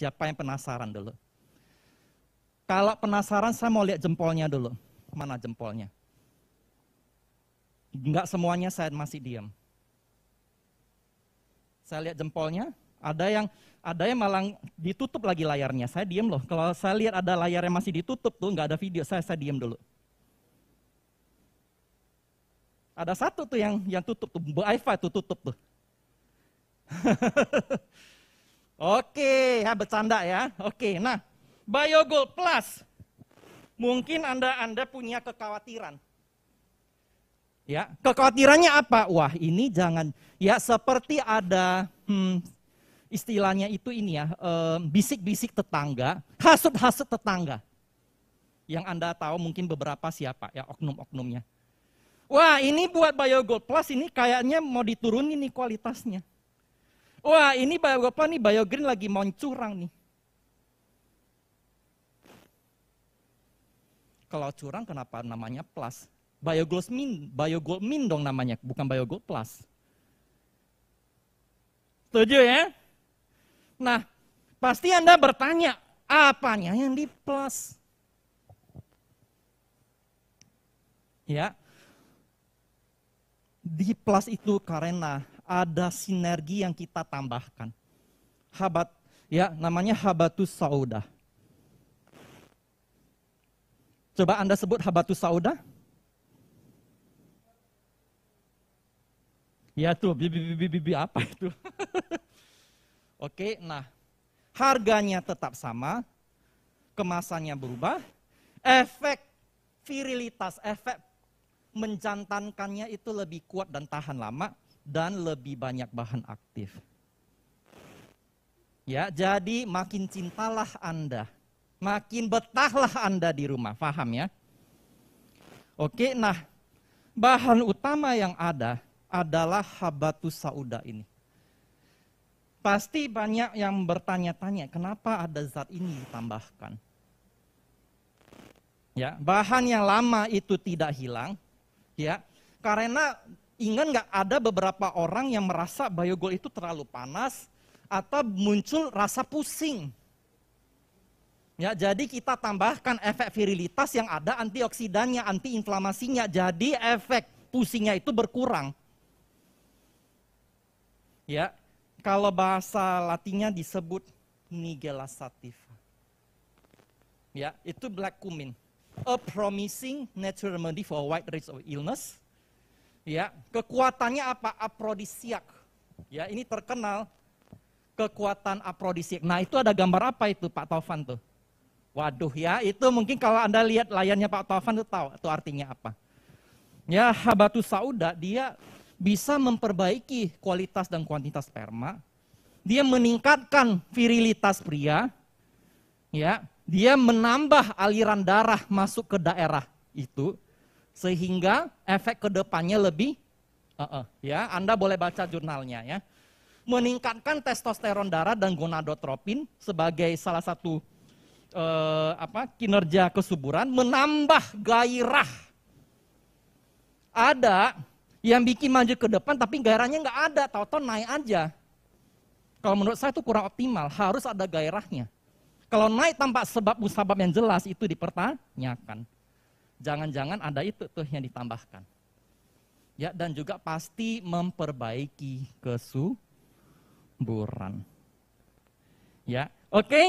Siapa yang penasaran dulu? Kalau penasaran saya mau lihat jempolnya dulu. Mana jempolnya? Enggak semuanya saya masih diam. Saya lihat jempolnya, ada yang ada yang malah ditutup lagi layarnya. Saya diam loh. Kalau saya lihat ada layar yang masih ditutup tuh enggak ada video, saya saya diam dulu. Ada satu tuh yang yang tutup tuh, Aifa tuh tutup tuh. Oke, ya bercanda ya. Oke, nah Biogold Plus. Mungkin Anda Anda punya kekhawatiran. Ya, kekhawatirannya apa? Wah, ini jangan ya seperti ada hmm, istilahnya itu ini ya, eh, bisik-bisik eh, tetangga, hasut-hasut tetangga. Yang Anda tahu mungkin beberapa siapa ya oknum-oknumnya. Wah, ini buat Biogold Plus ini kayaknya mau diturunin nih kualitasnya. Wah ini apa nih biogreen lagi mau curang nih. Kalau curang kenapa namanya plus? biogold min biogold min dong namanya, bukan biogold plus. Setuju ya? Nah, pasti Anda bertanya, apanya yang di plus? Ya, di plus itu karena ada sinergi yang kita tambahkan. Habat, ya namanya habatus sauda. Coba Anda sebut habatus sauda. Ya tuh, bibi bibi bibi apa itu? Oke, nah harganya tetap sama, kemasannya berubah, efek virilitas, efek menjantankannya itu lebih kuat dan tahan lama, dan lebih banyak bahan aktif. Ya, jadi makin cintalah Anda, makin betahlah Anda di rumah, paham ya? Oke, nah bahan utama yang ada adalah habatus sauda ini. Pasti banyak yang bertanya-tanya, kenapa ada zat ini ditambahkan? Ya, bahan yang lama itu tidak hilang, ya, karena ingat nggak ada beberapa orang yang merasa biogol itu terlalu panas atau muncul rasa pusing. Ya, jadi kita tambahkan efek virilitas yang ada antioksidannya, antiinflamasinya. Jadi efek pusingnya itu berkurang. Ya, kalau bahasa latinnya disebut nigella sativa. Ya, itu black cumin. A promising natural remedy for a wide range of illness Ya, kekuatannya apa? Aprodisiak. Ya, ini terkenal kekuatan aprodisiak. Nah, itu ada gambar apa itu Pak Taufan tuh? Waduh ya, itu mungkin kalau Anda lihat layarnya Pak Taufan tuh tahu itu artinya apa. Ya, habatus sauda dia bisa memperbaiki kualitas dan kuantitas sperma. Dia meningkatkan virilitas pria. Ya, dia menambah aliran darah masuk ke daerah itu sehingga efek kedepannya lebih uh -uh, ya Anda boleh baca jurnalnya ya meningkatkan testosteron darah dan gonadotropin sebagai salah satu uh, apa kinerja kesuburan menambah gairah ada yang bikin maju ke depan tapi gairahnya nggak ada tahu-tahu naik aja kalau menurut saya itu kurang optimal harus ada gairahnya kalau naik tanpa sebab musabab yang jelas itu dipertanyakan Jangan-jangan ada itu tuh yang ditambahkan. Ya, dan juga pasti memperbaiki kesuburan. Ya, oke. Okay.